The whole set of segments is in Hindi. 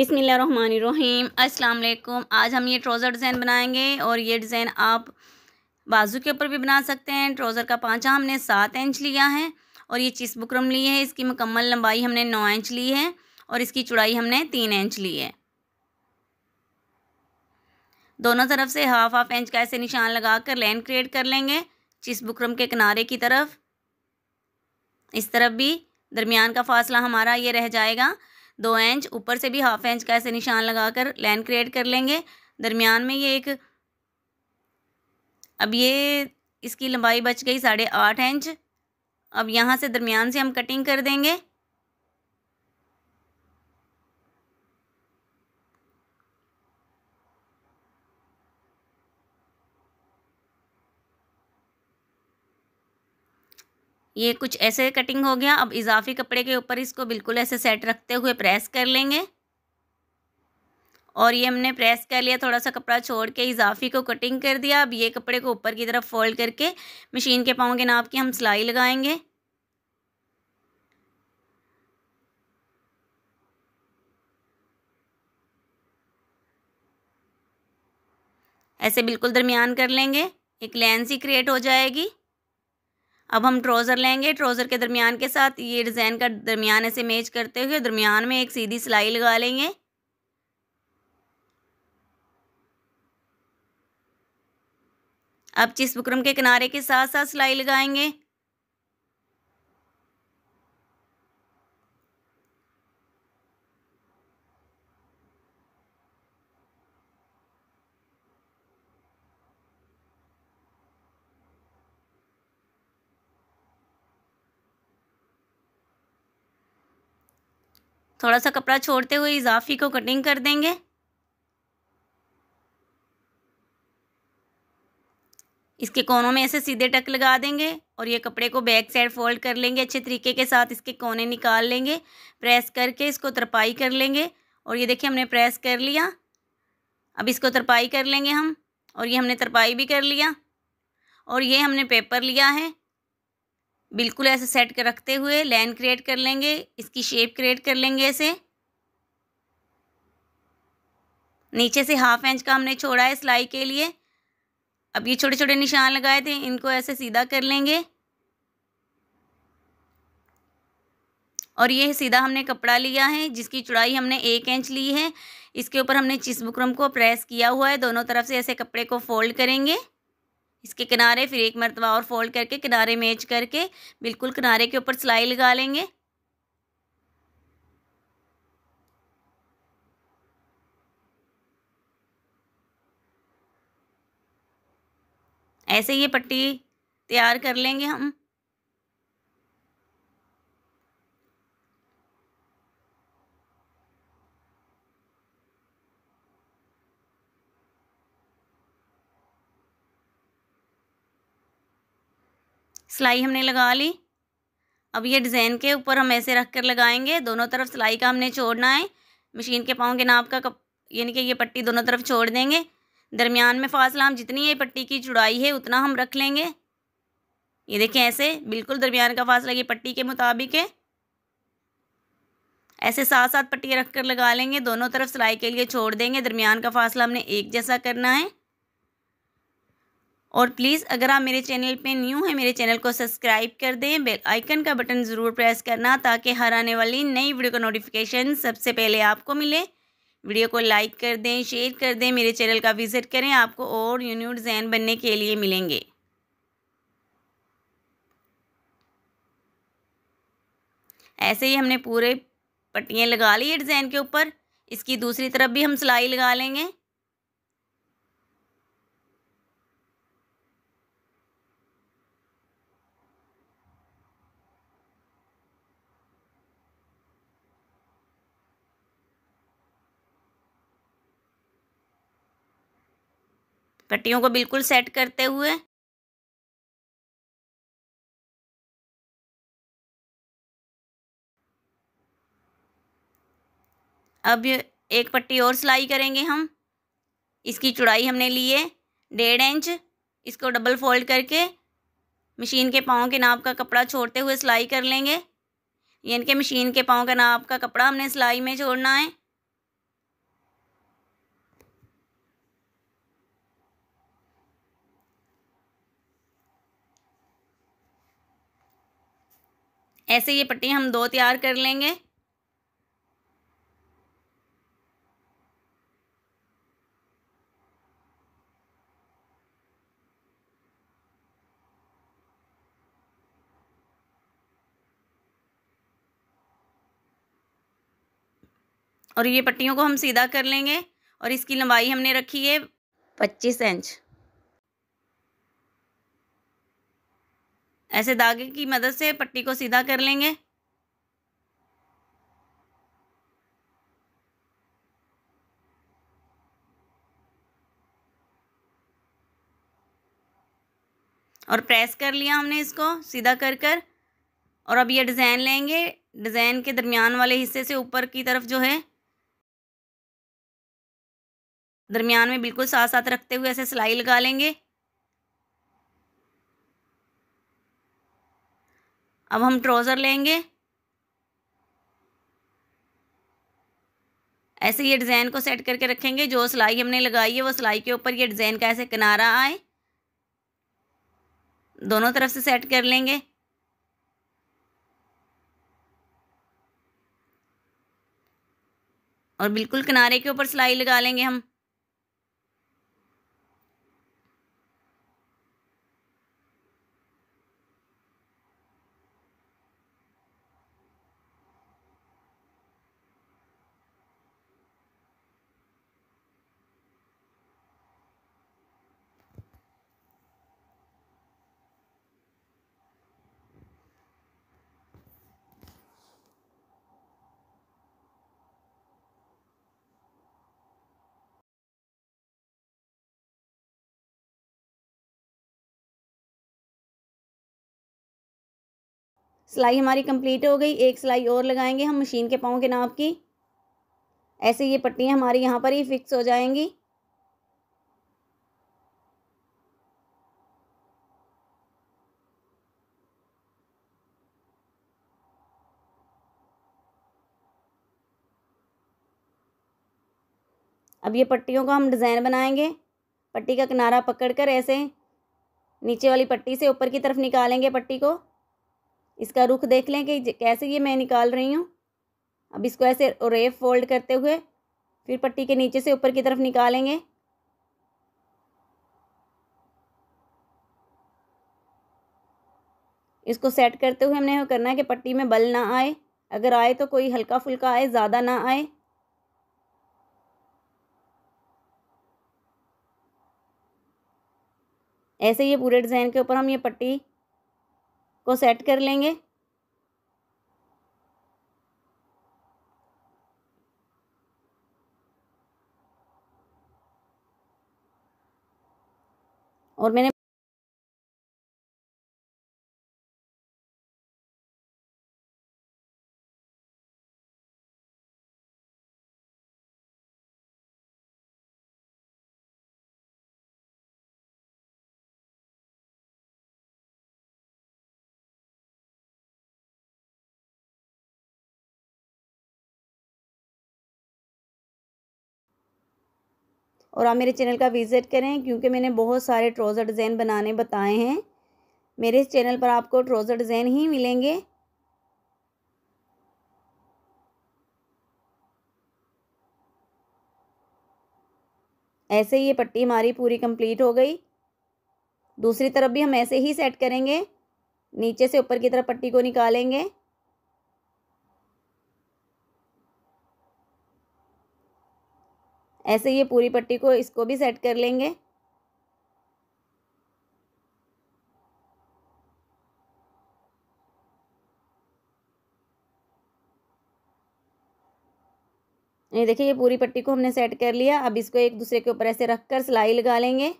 बिसमीम अस्सलाम आज हम ये ट्रोज़र डिज़ाइन बनाएंगे और ये डिज़ाइन आप बाजू के ऊपर भी बना सकते हैं ट्रोज़र का पाँचा हमने सात इंच लिया है और ये चीज़ बुकरम ली है इसकी मुकम्मल लंबाई हमने नौ इंच ली है और इसकी चौड़ाई हमने तीन इंच ली है दोनों तरफ से हाफ हाफ इंच का ऐसे निशान लगा कर लाइन क्रिएट कर लेंगे चिस बुकरम के किनारे की तरफ इस तरफ भी दरमियान का फासला हमारा ये रह जाएगा दो इंच ऊपर से भी हाफ इंच का ऐसे निशान लगाकर लाइन क्रिएट कर लेंगे दरमियान में ये एक अब ये इसकी लंबाई बच गई साढ़े आठ इंच अब यहाँ से दरमियान से हम कटिंग कर देंगे ये कुछ ऐसे कटिंग हो गया अब इजाफी कपड़े के ऊपर इसको बिल्कुल ऐसे सेट रखते हुए प्रेस कर लेंगे और ये हमने प्रेस कर लिया थोड़ा सा कपड़ा छोड़ के इजाफी को कटिंग कर दिया अब ये कपड़े को ऊपर की तरफ फोल्ड करके मशीन के पाँव के नाप की हम सिलाई लगाएंगे ऐसे बिल्कुल दरमियान कर लेंगे एक लेंस ही क्रिएट हो जाएगी अब हम ट्रोज़र लेंगे ट्रोज़र के दरमियान के साथ ये डिज़ाइन का दरमियान ऐसे मैच करते हुए दरमियान में एक सीधी सिलाई लगा लेंगे अब चिस बकरम के किनारे के साथ साथ सिलाई लगाएंगे थोड़ा सा कपड़ा छोड़ते हुए इजाफी को कटिंग कर देंगे इसके कोनों में ऐसे सीधे टक लगा देंगे और ये कपड़े को बैक साइड फोल्ड कर लेंगे अच्छे तरीके के साथ इसके कोने निकाल लेंगे प्रेस करके इसको तरपाई कर लेंगे और ये देखिए हमने प्रेस कर लिया अब इसको तरपाई कर लेंगे हम और ये हमने तरपाई भी कर लिया और ये हमने पेपर लिया है बिल्कुल ऐसे सेट कर रखते हुए लाइन क्रिएट कर लेंगे इसकी शेप क्रिएट कर लेंगे ऐसे नीचे से हाफ इंच का हमने छोड़ा है सिलाई के लिए अब ये छोटे छोटे निशान लगाए थे इनको ऐसे सीधा कर लेंगे और ये सीधा हमने कपड़ा लिया है जिसकी चौड़ाई हमने एक इंच ली है इसके ऊपर हमने चिस्बुक्रम को प्रेस किया हुआ है दोनों तरफ से ऐसे कपड़े को फोल्ड करेंगे इसके किनारे फिर एक मरतबा और फोल्ड करके किनारे में करके बिल्कुल किनारे के ऊपर सिलाई लगा लेंगे ऐसे ये पट्टी तैयार कर लेंगे हम सिलाई हमने लगा ली अब ये डिज़ाइन के ऊपर हम ऐसे रख कर लगाएंगे दोनों तरफ सिलाई का हमने छोड़ना है मशीन के पाँव के नाप का कप यानी कि ये पट्टी दोनों तरफ छोड़ देंगे दरमियान में फासला हम जितनी ये पट्टी की चौड़ाई है उतना हम रख लेंगे ये देखें ऐसे बिल्कुल दरमियान का फासला ये पट्टी के मुताबिक है ऐसे साथ साथ पट्टियाँ रख कर लगा लेंगे दोनों तरफ सिलाई के लिए छोड़ देंगे दरमियान का फासला हमने एक जैसा करना है और प्लीज़ अगर आप मेरे चैनल पे न्यू हैं मेरे चैनल को सब्सक्राइब कर दें बेल आइकन का बटन ज़रूर प्रेस करना ताकि हर आने वाली नई वीडियो का नोटिफिकेशन सबसे पहले आपको मिले वीडियो को लाइक कर दें शेयर कर दें मेरे चैनल का विज़िट करें आपको और न्यू डिज़ाइन बनने के लिए मिलेंगे ऐसे ही हमने पूरे पट्टियाँ लगा ली है डिज़ाइन के ऊपर इसकी दूसरी तरफ भी हम सिलाई लगा लेंगे पट्टियों को बिल्कुल सेट करते हुए अब एक पट्टी और सिलाई करेंगे हम इसकी चौड़ाई हमने ली है डेढ़ इंच इसको डबल फोल्ड करके मशीन के पाँव के नाप का कपड़ा छोड़ते हुए सिलाई कर लेंगे यानी कि मशीन के पाँव का नाप का कपड़ा हमने सिलाई में छोड़ना है ऐसे ये पट्टी हम दो तैयार कर लेंगे और ये पट्टियों को हम सीधा कर लेंगे और इसकी लंबाई हमने रखी है पच्चीस इंच ऐसे धागे की मदद से पट्टी को सीधा कर लेंगे और प्रेस कर लिया हमने इसको सीधा कर कर और अब ये डिज़ाइन लेंगे डिज़ाइन के दरमियान वाले हिस्से से ऊपर की तरफ जो है दरमियान में बिल्कुल साथ साथ रखते हुए ऐसे सिलाई लगा लेंगे अब हम ट्राउज़र लेंगे ऐसे ये डिज़ाइन को सेट करके रखेंगे जो सिलाई हमने लगाई है वो सिलाई के ऊपर ये डिज़ाइन का ऐसे किनारा आए दोनों तरफ से सेट कर लेंगे और बिल्कुल किनारे के ऊपर सिलाई लगा लेंगे हम सिलाई हमारी कंप्लीट हो गई एक सिलाई और लगाएंगे हम मशीन के पाँव के नाप की ऐसे ये पट्टियाँ हमारी यहाँ पर ही फिक्स हो जाएंगी अब ये पट्टियों का हम डिज़ाइन बनाएंगे पट्टी का किनारा पकड़ कर ऐसे नीचे वाली पट्टी से ऊपर की तरफ निकालेंगे पट्टी को इसका रुख देख लें कि कैसे ये मैं निकाल रही हूँ अब इसको ऐसे रेफ फोल्ड करते हुए फिर पट्टी के नीचे से ऊपर की तरफ निकालेंगे इसको सेट करते हुए हमने करना है कि पट्टी में बल ना आए अगर आए तो कोई हल्का फुल्का आए ज़्यादा ना आए ऐसे ये पूरे डिज़ाइन के ऊपर हम ये पट्टी को सेट कर लेंगे और मैंने और आप मेरे चैनल का विज़िट करें क्योंकि मैंने बहुत सारे ट्रोज़र डिज़ाइन बनाने बताए हैं मेरे चैनल पर आपको ट्रोज़र डिज़ाइन ही मिलेंगे ऐसे ही ये पट्टी हमारी पूरी कंप्लीट हो गई दूसरी तरफ भी हम ऐसे ही सेट करेंगे नीचे से ऊपर की तरफ पट्टी को निकालेंगे ऐसे ये पूरी पट्टी को इसको भी सेट कर लेंगे ये देखिए ये पूरी पट्टी को हमने सेट कर लिया अब इसको एक दूसरे के ऊपर ऐसे रखकर सिलाई लगा लेंगे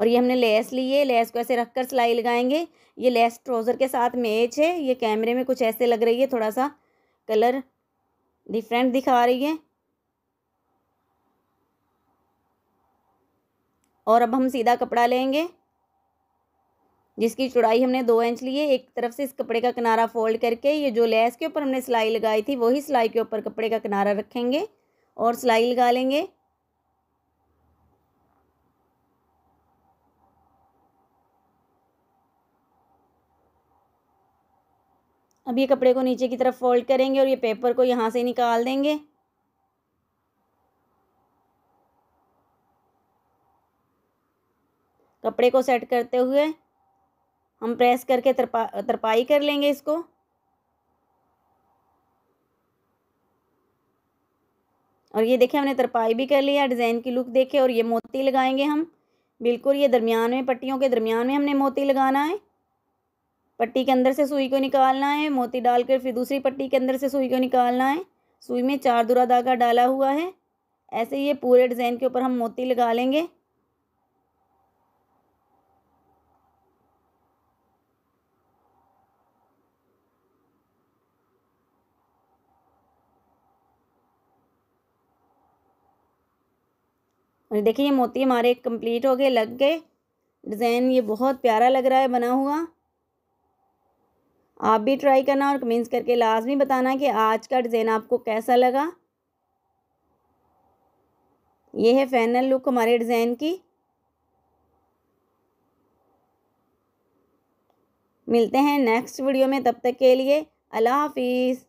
और ये हमने लेस ली है लेस को ऐसे रख कर सिलाई लगाएंगे ये लेस ट्रोज़र के साथ मैच है ये कैमरे में कुछ ऐसे लग रही है थोड़ा सा कलर डिफरेंट दिखा रही है और अब हम सीधा कपड़ा लेंगे जिसकी चौड़ाई हमने दो इंच ली है एक तरफ से इस कपड़े का किनारा फोल्ड करके ये जो लेस के ऊपर हमने सिलाई लगाई थी वही सिलाई के ऊपर कपड़े का किनारा रखेंगे और सिलाई लगा लेंगे अब ये कपड़े को नीचे की तरफ फोल्ड करेंगे और ये पेपर को यहाँ से निकाल देंगे कपड़े को सेट करते हुए हम प्रेस करके तरपा तरपाई कर लेंगे इसको और ये देखें हमने तरपाई भी कर लिया डिज़ाइन की लुक देखे और ये मोती लगाएंगे हम बिल्कुल ये दरमियान में पट्टियों के दरमियान में हमने मोती लगाना है पट्टी के अंदर से सुई को निकालना है मोती डालकर फिर दूसरी पट्टी के अंदर से सुई को निकालना है सुई में चार दूरा धागा डाला हुआ है ऐसे ये पूरे डिज़ाइन के ऊपर हम मोती लगा लेंगे और देखिए ये मोती हमारे कंप्लीट हो गए लग गए डिज़ाइन ये बहुत प्यारा लग रहा है बना हुआ आप भी ट्राई करना और कमेंट्स करके लाजमी बताना कि आज का डिज़ाइन आपको कैसा लगा ये है फाइनल लुक हमारे डिज़ाइन की मिलते हैं नेक्स्ट वीडियो में तब तक के लिए अल्लाह हाफिज़